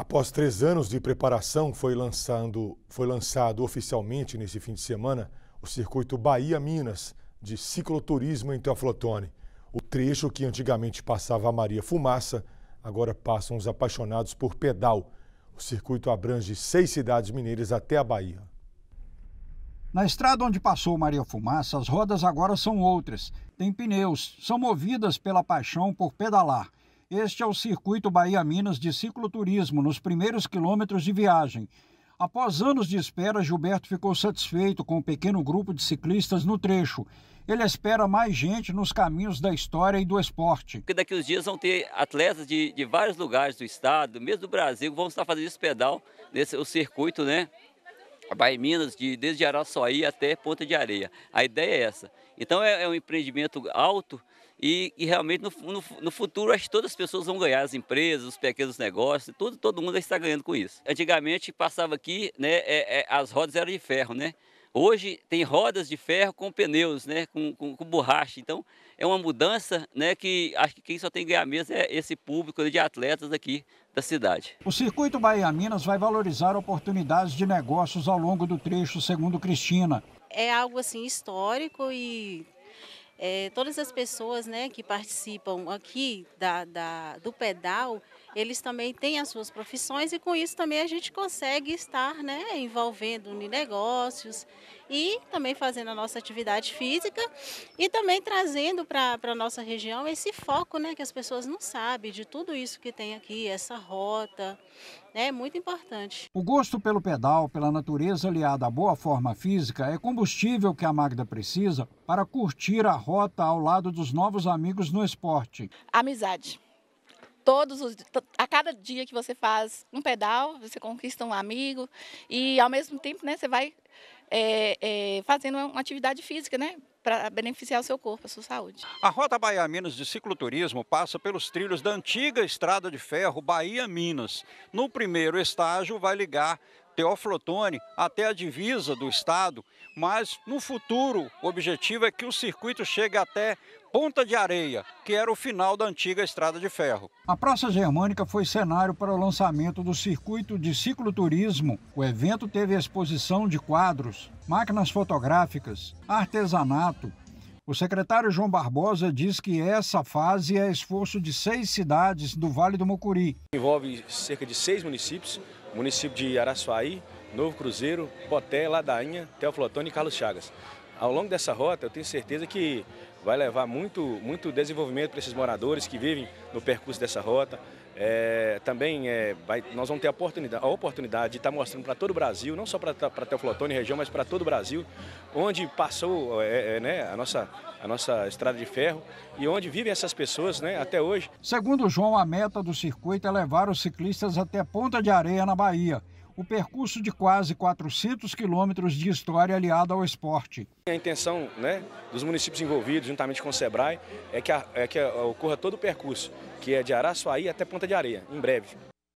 Após três anos de preparação, foi, lançando, foi lançado oficialmente nesse fim de semana o circuito Bahia-Minas de cicloturismo em Teoflotone. O trecho que antigamente passava a Maria Fumaça, agora passam os apaixonados por pedal. O circuito abrange seis cidades mineiras até a Bahia. Na estrada onde passou Maria Fumaça, as rodas agora são outras. Tem pneus, são movidas pela paixão por pedalar. Este é o circuito Bahia Minas de cicloturismo nos primeiros quilômetros de viagem. Após anos de espera, Gilberto ficou satisfeito com o um pequeno grupo de ciclistas no trecho. Ele espera mais gente nos caminhos da história e do esporte. Porque daqui uns dias vão ter atletas de, de vários lugares do estado, mesmo do Brasil, vão estar fazendo esse pedal, nesse, o circuito, né? Bahia Minas, de, desde Araçuaí até Ponta de Areia. A ideia é essa, então é, é um empreendimento alto e, e realmente no, no, no, futuro acho que todas as pessoas vão ganhar, as empresas, os pequenos negócios, tudo, todo mundo está ganhando com isso. Antigamente passava aqui, né, é, é, as rodas eram de ferro, né? Hoje tem rodas de ferro com pneus, né, com, com, com borracha. Então é uma mudança né, que acho que quem só tem que ganhar mesmo é esse público de atletas aqui da cidade. O Circuito Bahia Minas vai valorizar oportunidades de negócios ao longo do trecho, segundo Cristina. É algo assim histórico e é, todas as pessoas né, que participam aqui da, da, do pedal, eles também têm as suas profissões e com isso também a gente consegue estar né, envolvendo em negócios e também fazendo a nossa atividade física e também trazendo para a nossa região esse foco, né, que as pessoas não sabem de tudo isso que tem aqui, essa rota, né, é muito importante. O gosto pelo pedal, pela natureza aliada à boa forma física, é combustível que a Magda precisa para curtir a rota ao lado dos novos amigos no esporte. Amizade todos os a cada dia que você faz um pedal, você conquista um amigo e ao mesmo tempo, né, você vai é, é, fazendo uma atividade física, né? para beneficiar o seu corpo, a sua saúde. A Rota Bahia-Minas de cicloturismo passa pelos trilhos da antiga estrada de ferro Bahia-Minas. No primeiro estágio, vai ligar Teoflotone até a divisa do estado, mas no futuro o objetivo é que o circuito chegue até Ponta de Areia, que era o final da antiga estrada de ferro. A Praça Germânica foi cenário para o lançamento do circuito de cicloturismo. O evento teve exposição de quadros, máquinas fotográficas, artesanato, o secretário João Barbosa diz que essa fase é esforço de seis cidades do Vale do Mucuri. Envolve cerca de seis municípios, município de Araçuaí, Novo Cruzeiro, Boté, Ladainha, Teoflotone e Carlos Chagas. Ao longo dessa rota, eu tenho certeza que vai levar muito, muito desenvolvimento para esses moradores que vivem no percurso dessa rota. É, também é, vai, nós vamos ter a oportunidade, a oportunidade de estar tá mostrando para todo o Brasil, não só para Teoflotone região, mas para todo o Brasil, onde passou é, é, né, a, nossa, a nossa estrada de ferro e onde vivem essas pessoas né, até hoje. Segundo João, a meta do circuito é levar os ciclistas até Ponta de Areia, na Bahia o percurso de quase 400 quilômetros de história aliada ao esporte. A intenção né, dos municípios envolvidos, juntamente com o SEBRAE, é que, a, é que ocorra todo o percurso, que é de Araçuaí até Ponta de Areia, em breve.